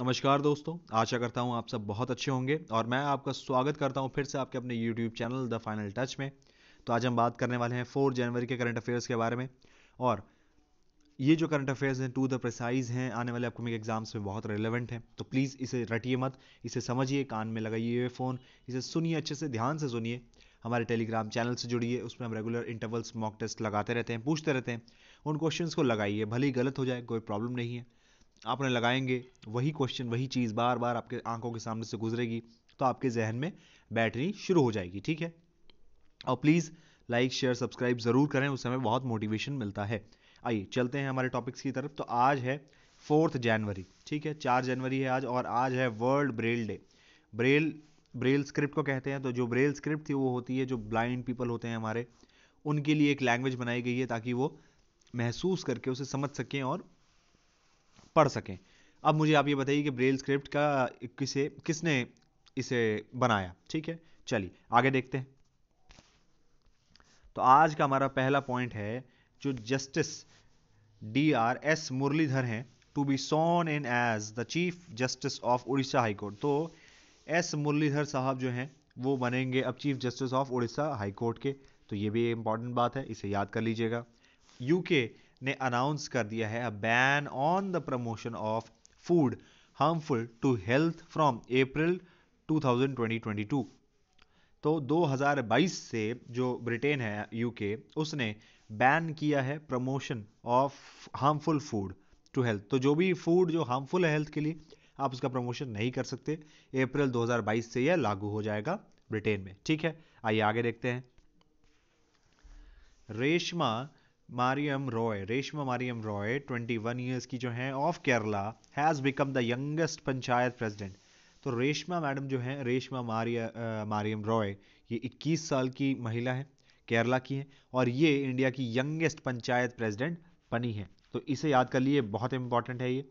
नमस्कार दोस्तों आशा करता हूँ आप सब बहुत अच्छे होंगे और मैं आपका स्वागत करता हूँ फिर से आपके अपने YouTube channel the final touch में तो आज हम बात करने वाले हैं फोर जनवरी के करंट अफेयर्स के बारे में और ये जो करंट अफेयर्स हैं टू द प्रसाइज हैं आने वाले अपकमिंग एग्जाम्स में बहुत रेलिवेंट हैं तो प्लीज़ इसे रटिए मत इसे समझिए कान में लगाइए ये फ़ोन इसे सुनिए अच्छे से ध्यान से सुनिए हमारे टेलीग्राम चैनल से जुड़िए उसमें हम रेगुलर इंटरवल्स मॉक टेस्ट लगाते रहते हैं पूछते रहते हैं उन क्वेश्चंस को लगाइए भले ही गलत हो जाए कोई प्रॉब्लम नहीं है आप उन्हें लगाएंगे वही क्वेश्चन वही चीज़ बार बार आपके आंखों के सामने से गुजरेगी तो आपके जहन में बैटरी शुरू हो जाएगी ठीक है और प्लीज़ लाइक शेयर सब्सक्राइब ज़रूर करें उस समय बहुत मोटिवेशन मिलता है आइए चलते हैं हमारे टॉपिक्स की तरफ तो आज है फोर्थ जनवरी ठीक है चार जनवरी है आज और आज है world Braille day Braille Braille script को कहते हैं तो जो ब्रेल स्क्रिप्ट थी वो होती है जो ब्लाइंड पीपल होते हैं हमारे उनके लिए एक लैंग्वेज बनाई गई है ताकि वो महसूस करके उसे समझ सकें और पढ़ सकें अब मुझे आप ये बताइए कि ब्रेल स्क्रिप्ट का किसे किसने इसे बनाया ठीक है चलिए आगे देखते हैं तो आज का हमारा पहला पॉइंट है जो justice D R S Muralidhar हैं to be sworn in as the chief justice of Orissa high court तो एस मुरलीधर साहब जो हैं वो बनेंगे अब chief justice of Orissa high court के तो ये भी इंपॉर्टेंट बात है इसे याद कर लीजिएगा यूके ने अनाउंस कर दिया है a ban on the promotion of food harmful to health from April 2022 तो 2022 से जो ब्रिटेन है यूके उसने बैन किया है promotion of harmful food to health तो जो भी फूड जो हार्मफुल है हेल्थ के लिए आप उसका प्रमोशन नहीं कर सकते अप्रैल 2022 से यह लागू हो जाएगा ब्रिटेन में ठीक है आइए आगे देखते हैं रेशमा मारियम रॉय रेशमा मारियम रॉय 21 ईयर्स की जो है of Kerala has become the youngest panchayat president तो रेशमा मैडम जो है रेशमा मारिया मारियम रॉय ये 21 साल की महिला है केरला की है और ये इंडिया की यंगेस्ट पंचायत प्रेसिडेंट बनी है तो इसे याद कर लिए बहुत इंपॉर्टेंट है ये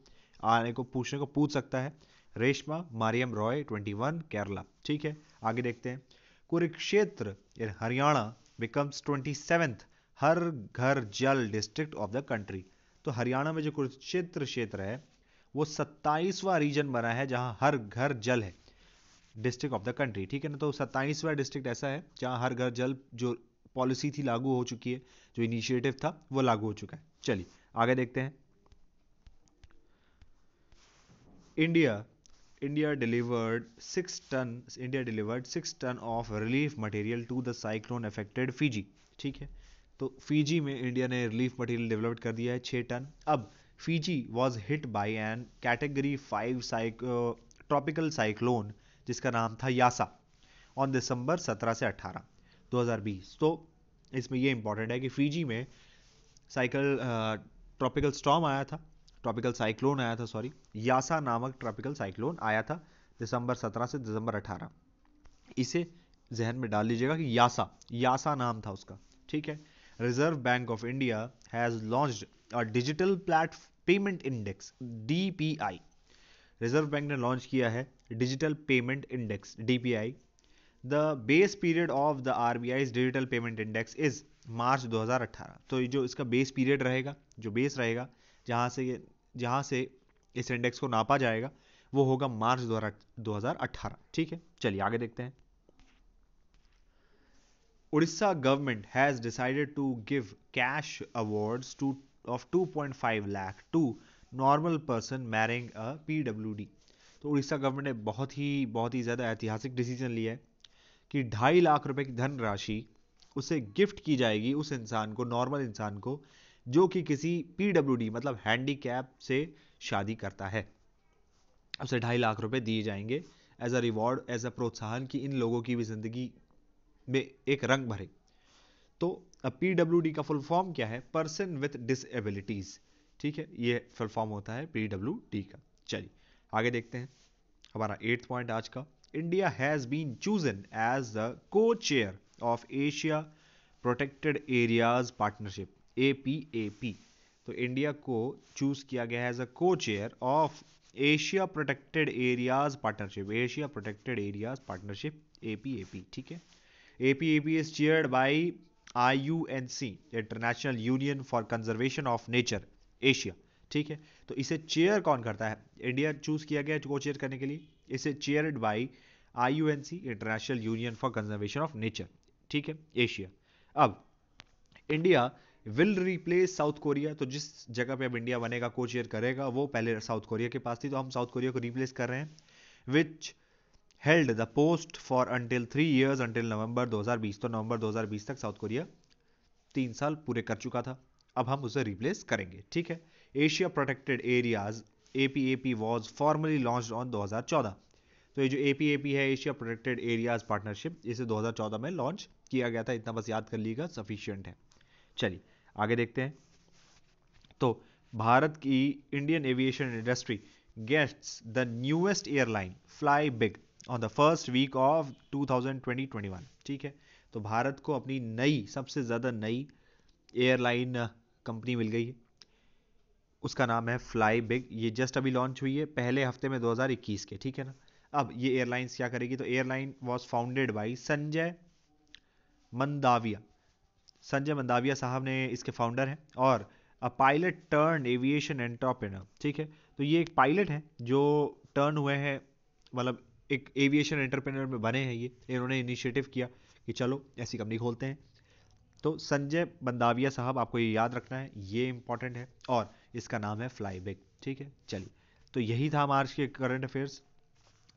आने को पूछने को पूछ सकता है रेशमा मारियम रॉय 21 केरला ठीक है आगे देखते हैं Kurukshetra Haryana becomes twenty seventh Har Ghar Jal district of the country तो हरियाणा में जो कुरुक्षेत्र क्षेत्र है वो सत्ताईसवा रीजन बना है जहां हर घर जल है डिस्ट्रिक्ट ऑफ द कंट्री ठीक है ना तो सत्ताईसवा डिस्ट्रिक्ट ऐसा है जहां हर घर जल जो पॉलिसी थी लागू हो चुकी है जो इनिशिएटिव था वो लागू हो चुका है चलिए आगे देखते हैं India India delivered six ton India delivered six ton of relief material to the cyclone affected Fiji ठीक है तो फीजी में इंडिया ने रिलीफ मटेरियल डेवलप कर दिया है छः टन अब Fiji was hit by an category five साइक ट्रॉपिकल साइक्लोन जिसका नाम था यासा ऑन दिसंबर 17 से 18 2020 तो इसमें ये इंपॉर्टेंट है कि फीजी में साइकिल ट्रॉपिकल स्टॉम आया था ट्रॉपिकल साइक्लोन आया था सॉरी यासा नामक ट्रॉपिकल साइक्लोन आया था दिसंबर 17 से दिसंबर 18 इसे जहन में डाल लीजिएगा कि यासा यासा नाम था उसका ठीक है Reserve Bank of India has launch a digital plate payment index D Reserve Bank ने लॉन्च किया है digital payment index D the base period of the R digital payment index is March 2018 तो जो इसका बेस पीरियड रहेगा जो base रहेगा जहाँ से जहाँ से इस इंडेक्स को नापा जाएगा वो होगा मार्च 2018 ठीक है चलिए आगे देखते हैं Odisha government has decided to give cash awards to of 2.5 lakh to normal person marrying a P W D तो उड़ीसा गवर्नमेंट ने बहुत ही बहुत ही ज़्यादा ऐतिहासिक डिसीजन लिया है कि ढाई लाख रुपए की धनराशि उसे गिफ्ट की जाएगी उस इंसान को नॉर्मल इंसान को जो कि किसी पी डब्ल्यू डी मतलब हैंडी कैप से शादी करता है उसे ढाई लाख रुपए दिए जाएंगे as a reward as a प्रोत्साहन कि इन लोगों की भी ज़िंदगी में एक रंग भरे तो पी डब्ल्यू डी का फुल फॉर्म क्या है पर्सन विथ डिसबिलिटीज ठीक है ये फुल फॉर्म होता है पी डब्ल्यू डी का चलिए आगे देखते हैं हमारा एट्थ पॉइंट आज का India has been chosen as the co chair of Asia protected areas partnership A P A P तो इंडिया को चूज किया गया है as a co chair of Asia protected areas partnership Asia protected areas partnership A P A P ठीक है APAP is chaired by IUNC, international union for conservation of nature Asia ठीक है तो इसे चेयर कौन करता है इंडिया चूज किया गया को चेयर करने के लिए इसे chaired by IUNC international union for conservation of nature ठीक है एशिया अब India will replace South Korea तो जिस जगह पे अब इंडिया बनेगा को चेयर करेगा वो पहले साउथ कोरिया के पास थी तो हम साउथ कोरिया को रिप्लेस कर रहे हैं which held the post for until three years until November 2020 तो नवंबर 2020 तक साउथ कोरिया तीन साल पूरे कर चुका था अब हम उसे रिप्लेस करेंगे ठीक है Asia protected areas APAP was formally launch on 2014 तो ये जो एपीएपी है एशिया प्रोटेक्टेड एरियाज पार्टनरशिप इसे 2014 में लॉन्च किया गया था इतना बस याद कर लीजिएगा सफिशियंट है चलिए आगे देखते हैं तो भारत की Indian aviation industry gets the newest airline Fly Big on the first week of 2020-21 ठीक है तो भारत को अपनी नई सबसे ज़्यादा नई एयरलाइन कंपनी मिल गई है उसका नाम है फ्लाई बिग ये जस्ट अभी लॉन्च हुई है पहले हफ्ते में 2021 के ठीक है ना अब ये एयरलाइंस क्या करेगी तो airline was founded by Sanjay Mandavia Sanjay Mandavia साहब ने इसके फाउंडर हैं और a pilot turn aviation entrepreneur ठीक है तो ये एक पायलट है जो टर्न हुए हैं मतलब एक एविएशन एंटरप्रेनर में बने हैं ये इन्होंने इनिशिएटिव किया कि चलो ऐसी कंपनी खोलते हैं तो संजय बंदाविया साहब आपको ये याद रखना है ये इंपॉर्टेंट है और इसका नाम है फ्लाईबैक ठीक है चलिए तो यही था मार्च के करंट अफेयर्स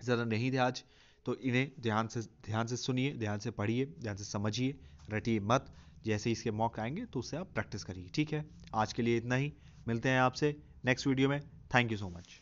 ज़्यादा नहीं थे आज तो इन्हें ध्यान से ध्यान से सुनिए ध्यान से पढ़िए ध्यान से समझिए रटिए मत जैसे इसके मौके आएंगे तो उससे आप प्रैक्टिस करिए ठीक है आज के लिए इतना ही मिलते हैं आपसे नेक्स्ट वीडियो में थैंक यू सो मच